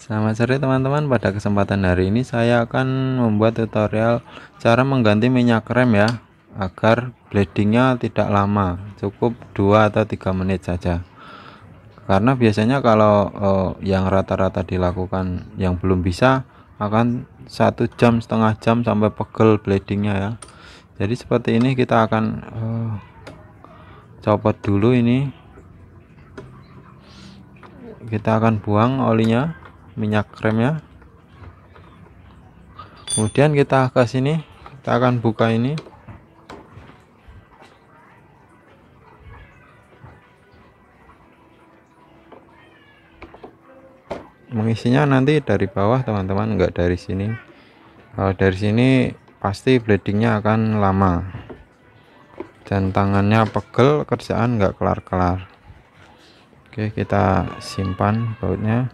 Selamat sore teman-teman, pada kesempatan hari ini saya akan membuat tutorial cara mengganti minyak rem ya agar bladingnya tidak lama, cukup 2 atau 3 menit saja karena biasanya kalau eh, yang rata-rata dilakukan yang belum bisa akan satu jam setengah jam sampai pegel bladingnya ya jadi seperti ini kita akan eh, copot dulu ini kita akan buang olinya minyak remnya kemudian kita ke sini kita akan buka ini mengisinya nanti dari bawah teman-teman enggak dari sini kalau dari sini pasti bleedingnya akan lama dan tangannya pegel kerjaan enggak kelar-kelar oke kita simpan bautnya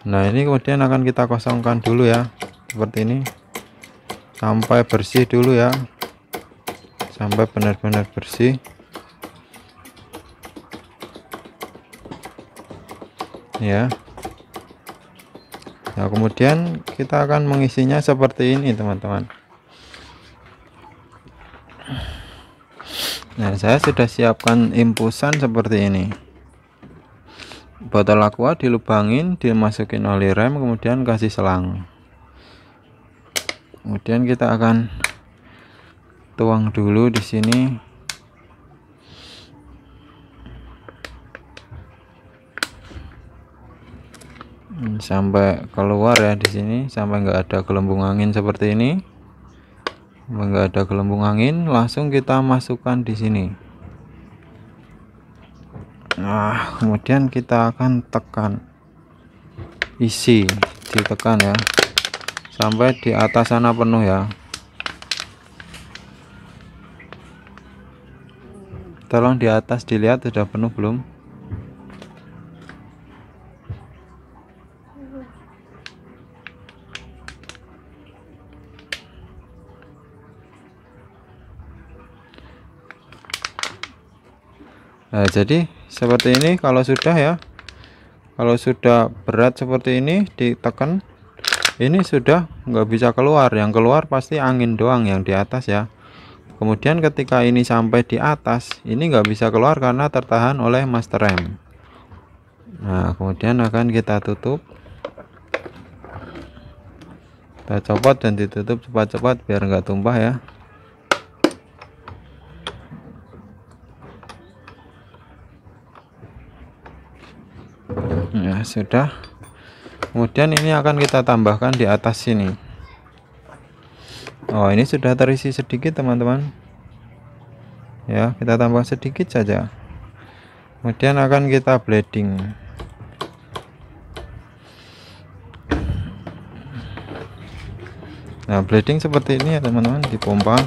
nah ini kemudian akan kita kosongkan dulu ya seperti ini sampai bersih dulu ya sampai benar-benar bersih ya nah kemudian kita akan mengisinya seperti ini teman-teman nah saya sudah siapkan impusan seperti ini botol aqua dilubangin dimasukin oli rem kemudian kasih selang kemudian kita akan tuang dulu di sini hmm, sampai keluar ya di sini sampai enggak ada gelembung angin seperti ini enggak ada gelembung angin langsung kita masukkan di sini nah kemudian kita akan tekan isi ditekan ya sampai di atas sana penuh ya tolong di atas dilihat sudah penuh belum nah jadi seperti ini kalau sudah ya kalau sudah berat seperti ini ditekan ini sudah nggak bisa keluar yang keluar pasti angin doang yang di atas ya kemudian ketika ini sampai di atas ini nggak bisa keluar karena tertahan oleh master rem nah kemudian akan kita tutup kita copot dan ditutup cepat-cepat biar nggak tumpah ya sudah kemudian ini akan kita tambahkan di atas sini Oh ini sudah terisi sedikit teman-teman ya kita tambah sedikit saja kemudian akan kita blading nah blading seperti ini ya teman-teman dipompa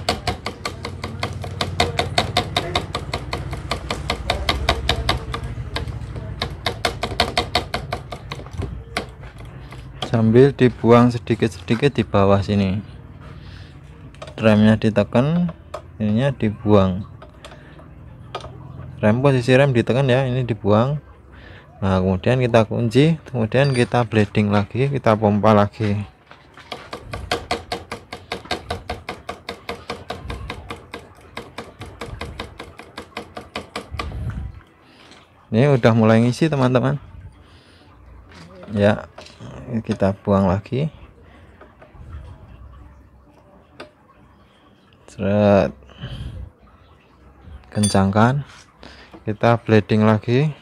sambil dibuang sedikit-sedikit di bawah sini remnya ditekan ininya dibuang rem posisi rem ditekan ya ini dibuang nah kemudian kita kunci kemudian kita blading lagi kita pompa lagi ini udah mulai ngisi teman-teman ya kita buang lagi seret kencangkan kita blading lagi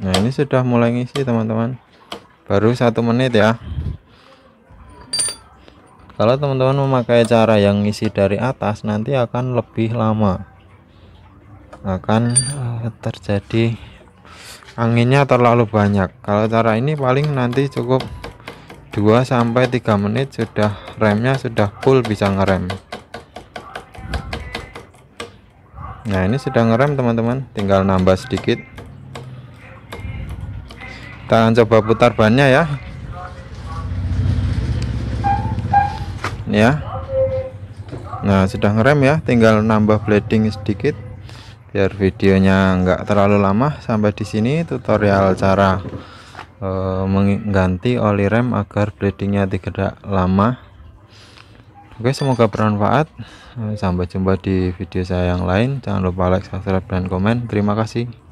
nah ini sudah mulai ngisi teman-teman baru satu menit ya kalau teman-teman memakai cara yang isi dari atas nanti akan lebih lama akan eh, terjadi anginnya terlalu banyak kalau cara ini paling nanti cukup 2-3 menit sudah remnya sudah full bisa ngerem nah ini sudah ngerem teman-teman tinggal nambah sedikit kita coba putar bannya ya ya nah sudah ngerem ya tinggal nambah blading sedikit biar videonya enggak terlalu lama sampai di sini tutorial cara e, mengganti oli rem agar bladingnya tidak lama Oke semoga bermanfaat sampai jumpa di video saya yang lain jangan lupa like subscribe dan komen terima kasih